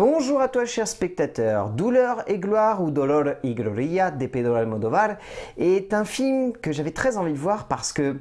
Bonjour à toi chers spectateurs, Douleur et gloire ou Dolor y Gloria de Pedro Almodovar est un film que j'avais très envie de voir parce que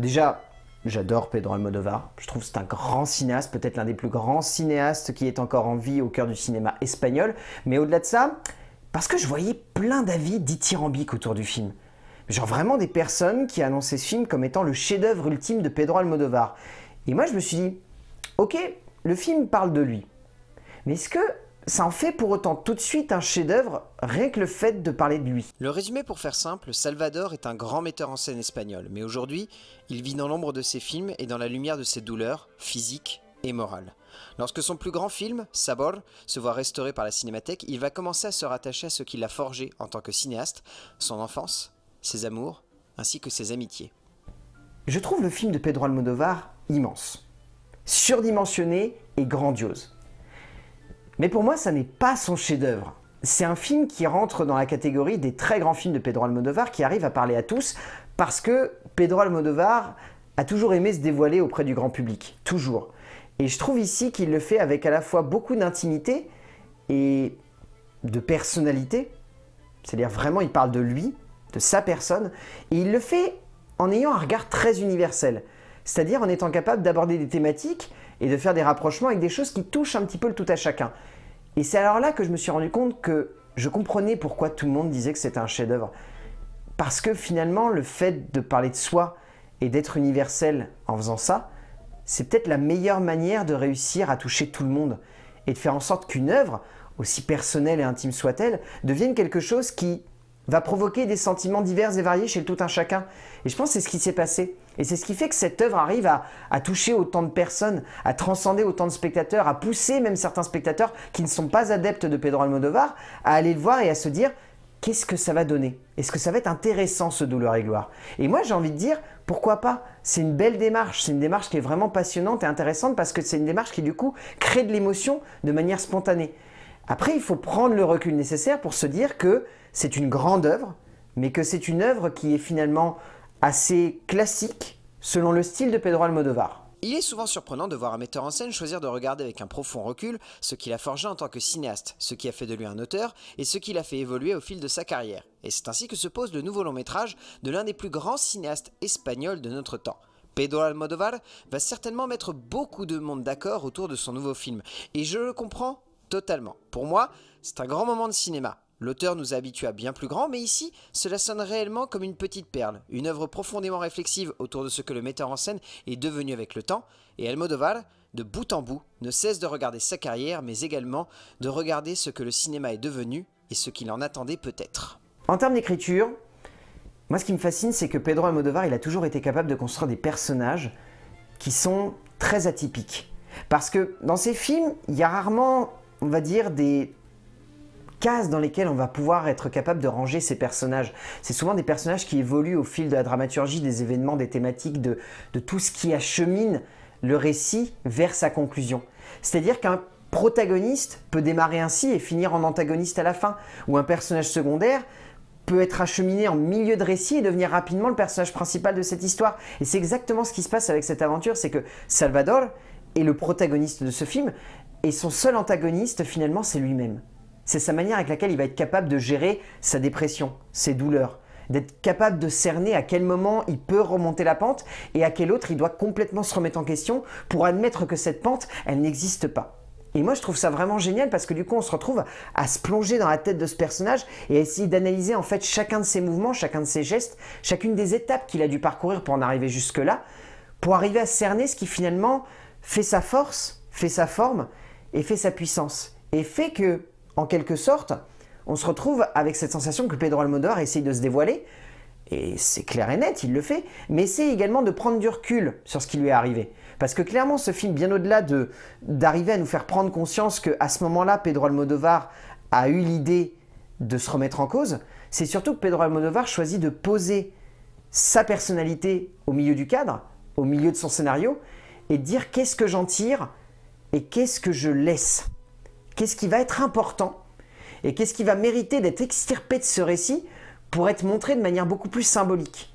déjà j'adore Pedro Almodovar, je trouve c'est un grand cinéaste, peut-être l'un des plus grands cinéastes qui est encore en vie au cœur du cinéma espagnol, mais au-delà de ça, parce que je voyais plein d'avis dithyrambiques autour du film. Genre vraiment des personnes qui annonçaient ce film comme étant le chef-d'œuvre ultime de Pedro Almodovar. Et moi je me suis dit, ok, le film parle de lui, mais est-ce que ça en fait pour autant tout de suite un chef-d'œuvre, rien que le fait de parler de lui. Le résumé pour faire simple, Salvador est un grand metteur en scène espagnol, mais aujourd'hui, il vit dans l'ombre de ses films et dans la lumière de ses douleurs, physiques et morales. Lorsque son plus grand film, Sabor, se voit restauré par la cinémathèque, il va commencer à se rattacher à ce qu'il a forgé en tant que cinéaste, son enfance, ses amours, ainsi que ses amitiés. Je trouve le film de Pedro Almodovar immense, surdimensionné et grandiose. Mais pour moi, ça n'est pas son chef-d'œuvre. C'est un film qui rentre dans la catégorie des très grands films de Pedro Almodovar qui arrive à parler à tous parce que Pedro Almodovar a toujours aimé se dévoiler auprès du grand public, toujours. Et je trouve ici qu'il le fait avec à la fois beaucoup d'intimité et de personnalité. C'est-à-dire vraiment, il parle de lui, de sa personne, et il le fait en ayant un regard très universel. C'est-à-dire en étant capable d'aborder des thématiques et de faire des rapprochements avec des choses qui touchent un petit peu le tout à chacun. Et c'est alors là que je me suis rendu compte que je comprenais pourquoi tout le monde disait que c'était un chef-d'œuvre. Parce que finalement, le fait de parler de soi et d'être universel en faisant ça, c'est peut-être la meilleure manière de réussir à toucher tout le monde et de faire en sorte qu'une œuvre, aussi personnelle et intime soit-elle, devienne quelque chose qui va provoquer des sentiments divers et variés chez le tout un chacun. Et je pense que c'est ce qui s'est passé. Et c'est ce qui fait que cette œuvre arrive à, toucher autant de personnes, à transcender autant de spectateurs, à pousser même certains spectateurs qui ne sont pas adeptes de Pedro Almodovar à aller le voir et à se dire qu'est-ce que ça va donner Est-ce que ça va être intéressant ce douleur et gloire Et moi j'ai envie de dire pourquoi pas C'est une belle démarche, c'est une démarche qui est vraiment passionnante et intéressante parce que c'est une démarche qui du coup crée de l'émotion de manière spontanée. Après, il faut prendre le recul nécessaire pour se dire que c'est une grande œuvre, mais que c'est une œuvre qui est finalement assez classique, selon le style de Pedro Almodovar. Il est souvent surprenant de voir un metteur en scène choisir de regarder avec un profond recul ce qu'il a forgé en tant que cinéaste, ce qui a fait de lui un auteur et ce qu'il a fait évoluer au fil de sa carrière. Et c'est ainsi que se pose le nouveau long métrage de l'un des plus grands cinéastes espagnols de notre temps. Pedro Almodovar va certainement mettre beaucoup de monde d'accord autour de son nouveau film, et je le comprends totalement. Pour moi, c'est un grand moment de cinéma, L'auteur nous a habitués à bien plus grand, mais ici, cela sonne réellement comme une petite perle, une œuvre profondément réflexive autour de ce que le metteur en scène est devenu avec le temps, et Almodovar, de bout en bout, ne cesse de regarder sa carrière, mais également de regarder ce que le cinéma est devenu et ce qu'il en attendait peut-être. En termes d'écriture, moi ce qui me fascine, c'est que Pedro Almodovar, il a toujours été capable de construire des personnages qui sont très atypiques. Parce que dans ses films, il y a rarement, on va dire, des cases dans lesquelles on va pouvoir être capable de ranger ces personnages. C'est souvent des personnages qui évoluent au fil de la dramaturgie, des événements, des thématiques, de, tout ce qui achemine le récit vers sa conclusion. C'est-à-dire qu'un protagoniste peut démarrer ainsi et finir en antagoniste à la fin, ou un personnage secondaire peut être acheminé en milieu de récit et devenir rapidement le personnage principal de cette histoire. Et c'est exactement ce qui se passe avec cette aventure, c'est que Salvador est le protagoniste de ce film, et son seul antagoniste finalement c'est lui-même c'est sa manière avec laquelle il va être capable de gérer sa dépression, ses douleurs, d'être capable de cerner à quel moment il peut remonter la pente et à quel autre il doit complètement se remettre en question pour admettre que cette pente, elle n'existe pas. Et moi, je trouve ça vraiment génial parce que du coup, on se retrouve à se plonger dans la tête de ce personnage et à essayer d'analyser en fait chacun de ses mouvements, chacun de ses gestes, chacune des étapes qu'il a dû parcourir pour en arriver jusque-là, pour arriver à cerner ce qui finalement fait sa force, fait sa forme et fait sa puissance. Et fait que en quelque sorte, on se retrouve avec cette sensation que Pedro Almodovar essaye de se dévoiler, et c'est clair et net, il le fait, mais essaye également de prendre du recul sur ce qui lui est arrivé. Parce que clairement, ce film, bien au-delà de d'arriver à nous faire prendre conscience qu'à ce moment-là, Pedro Almodovar a eu l'idée de se remettre en cause, c'est surtout que Pedro Almodovar choisit de poser sa personnalité au milieu du cadre, au milieu de son scénario, et de dire qu'est-ce que j'en tire et qu'est-ce que je laisse. Qu'est-ce qui va être important et qu'est-ce qui va mériter d'être extirpé de ce récit pour être montré de manière beaucoup plus symbolique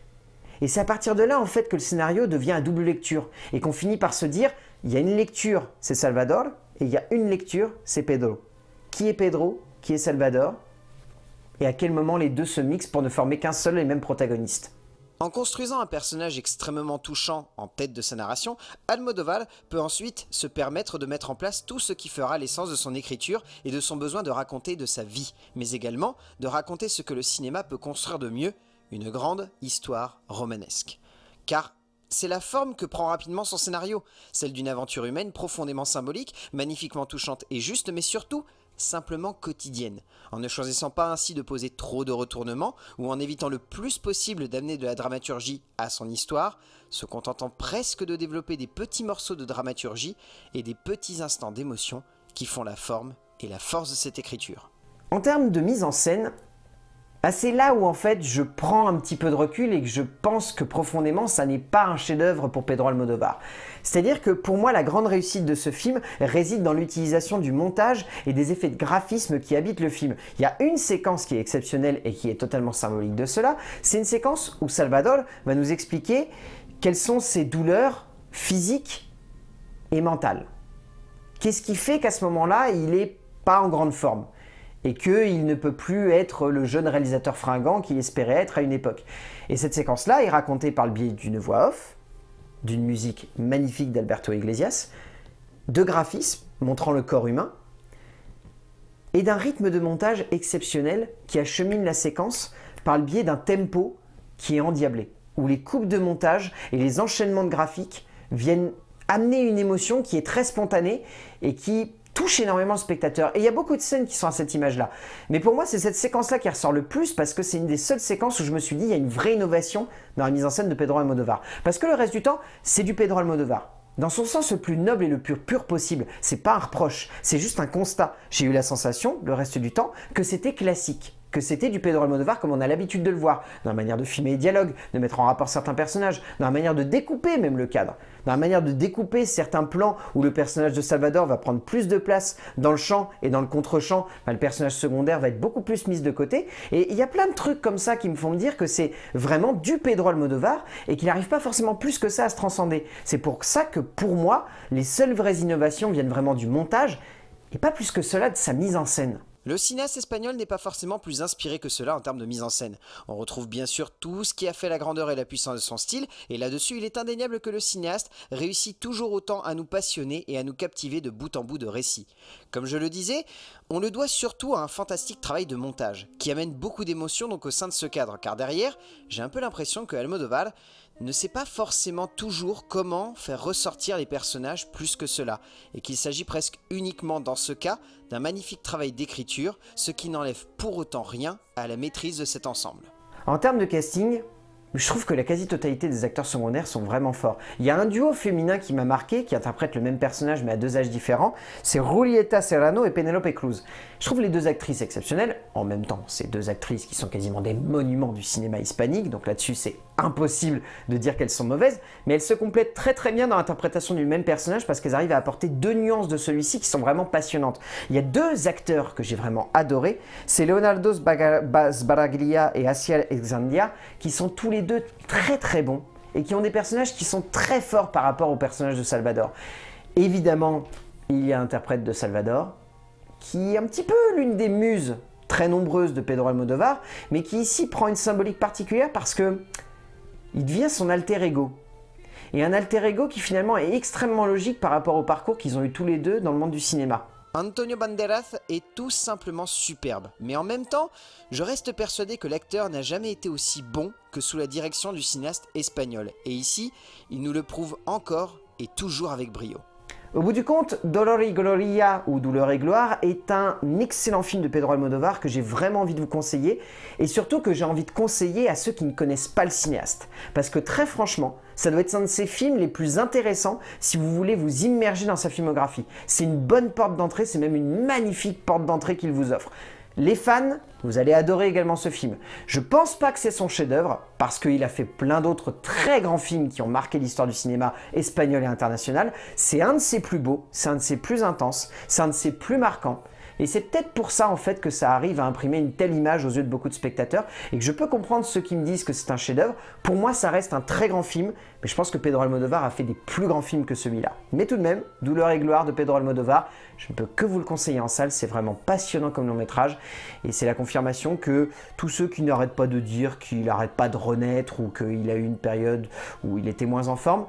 Et c'est à partir de là, en fait, que le scénario devient à double lecture et qu'on finit par se dire il y a une lecture, c'est Salvador, et il y a une lecture, c'est Pedro. Qui est Pedro Qui est Salvador Et à quel moment les deux se mixent pour ne former qu'un seul et même protagoniste en construisant un personnage extrêmement touchant en tête de sa narration, Almodoval peut ensuite se permettre de mettre en place tout ce qui fera l'essence de son écriture et de son besoin de raconter de sa vie, mais également de raconter ce que le cinéma peut construire de mieux, une grande histoire romanesque. Car c'est la forme que prend rapidement son scénario, celle d'une aventure humaine profondément symbolique, magnifiquement touchante et juste, mais surtout simplement quotidienne, en ne choisissant pas ainsi de poser trop de retournements ou en évitant le plus possible d'amener de la dramaturgie à son histoire, se contentant presque de développer des petits morceaux de dramaturgie et des petits instants d'émotion qui font la forme et la force de cette écriture. En termes de mise en scène, bah, c'est là où en fait je prends un petit peu de recul et que je pense que profondément ça n'est pas un chef-d'œuvre pour Pedro Almodovar. C'est-à-dire que pour moi la grande réussite de ce film réside dans l'utilisation du montage et des effets de graphisme qui habitent le film. Il y a une séquence qui est exceptionnelle et qui est totalement symbolique de cela, c'est une séquence où Salvador va nous expliquer quelles sont ses douleurs physiques et mentales. Qu'est-ce qui fait qu'à ce moment-là il n'est pas en grande forme et qu'il ne peut plus être le jeune réalisateur fringant qu'il espérait être à une époque. Et cette séquence-là est racontée par le biais d'une voix off, d'une musique magnifique d'Alberto Iglesias, de graphismes montrant le corps humain, et d'un rythme de montage exceptionnel qui achemine la séquence par le biais d'un tempo qui est endiablé, où les coupes de montage et les enchaînements de graphiques viennent amener une émotion qui est très spontanée et qui touche énormément le spectateur. Et il y a beaucoup de scènes qui sont à cette image-là. Mais pour moi, c'est cette séquence-là qui ressort le plus parce que c'est une des seules séquences où je me suis dit, il y a une vraie innovation dans la mise en scène de Pedro Almodovar. Parce que le reste du temps, c'est du Pedro Almodovar. Dans son sens le plus noble et le plus pur possible. C'est pas un reproche, c'est juste un constat. J'ai eu la sensation, le reste du temps, que c'était classique que c'était du Pedro Almodovar comme on a l'habitude de le voir, dans la manière de filmer les dialogues, de mettre en rapport certains personnages, dans la manière de découper même le cadre, dans la manière de découper certains plans où le personnage de Salvador va prendre plus de place dans le champ et dans le contre-champ, le personnage secondaire va être beaucoup plus mis de côté. Et il y a plein de trucs comme ça qui me font me dire que c'est vraiment du Pedro Almodovar et qu'il n'arrive pas forcément plus que ça à se transcender. C'est pour ça que pour moi, les seules vraies innovations viennent vraiment du montage et pas plus que cela de sa mise en scène. Le cinéaste espagnol n'est pas forcément plus inspiré que cela en termes de mise en scène. On retrouve bien sûr tout ce qui a fait la grandeur et la puissance de son style, et là-dessus il est indéniable que le cinéaste réussit toujours autant à nous passionner et à nous captiver de bout en bout de récits. Comme je le disais, on le doit surtout à un fantastique travail de montage, qui amène beaucoup d'émotions donc au sein de ce cadre, car derrière, j'ai un peu l'impression que Almodovar ne sait pas forcément toujours comment faire ressortir les personnages plus que cela, et qu'il s'agit presque uniquement dans ce cas d'un magnifique travail d'écriture, ce qui n'enlève pour autant rien à la maîtrise de cet ensemble. En termes de casting, je trouve que la quasi-totalité des acteurs secondaires sont vraiment forts. Il y a un duo féminin qui m'a marqué, qui interprète le même personnage mais à deux âges différents, c'est Julieta Serrano et Penelope Cruz. Je trouve les deux actrices exceptionnelles, en même temps, ces deux actrices qui sont quasiment des monuments du cinéma hispanique, donc là-dessus c'est impossible de dire qu'elles sont mauvaises, mais elles se complètent très très bien dans l'interprétation du même personnage parce qu'elles arrivent à apporter deux nuances de celui-ci qui sont vraiment passionnantes. Il y a deux acteurs que j'ai vraiment adorés, c'est Leonardo Sbaraglia et Asiel Exandia, qui sont tous les deux très très bons et qui ont des personnages qui sont très forts par rapport au personnage de Salvador. Évidemment, il y a l'interprète de Salvador, qui est un petit peu l'une des muses très nombreuses de Pedro Almodovar, mais qui ici prend une symbolique particulière parce que il devient son alter ego. Et un alter ego qui finalement est extrêmement logique par rapport au parcours qu'ils ont eu tous les deux dans le monde du cinéma. Antonio Banderas est tout simplement superbe, mais en même temps, je reste persuadé que l'acteur n'a jamais été aussi bon que sous la direction du cinéaste espagnol, et ici, il nous le prouve encore et toujours avec brio. Au bout du compte, Dolor y Gloria ou Douleur et Gloire est un excellent film de Pedro Almodovar que j'ai vraiment envie de vous conseiller et surtout que j'ai envie de conseiller à ceux qui ne connaissent pas le cinéaste. Parce que très franchement, ça doit être un de ses films les plus intéressants si vous voulez vous immerger dans sa filmographie. C'est une bonne porte d'entrée, c'est même une magnifique porte d'entrée qu'il vous offre les fans, vous allez adorer également ce film. Je pense pas que c'est son chef-d'œuvre, parce qu'il a fait plein d'autres très grands films qui ont marqué l'histoire du cinéma espagnol et international. C'est un de ses plus beaux, c'est un de ses plus intenses, c'est un de ses plus marquants. Et c'est peut-être pour ça en fait que ça arrive à imprimer une telle image aux yeux de beaucoup de spectateurs et que je peux comprendre ceux qui me disent que c'est un chef-d'œuvre. Pour moi, ça reste un très grand film, mais je pense que Pedro Almodovar a fait des plus grands films que celui-là. Mais tout de même, Douleur et gloire de Pedro Almodovar, je ne peux que vous le conseiller en salle, c'est vraiment passionnant comme long métrage et c'est la confirmation que tous ceux qui n'arrêtent pas de dire qu'il n'arrête pas de renaître ou qu'il a eu une période où il était moins en forme,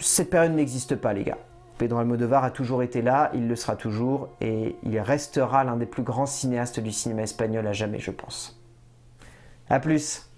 cette période n'existe pas les gars. Pedro Almodovar a toujours été là, il le sera toujours, et il restera l'un des plus grands cinéastes du cinéma espagnol à jamais, je pense. A plus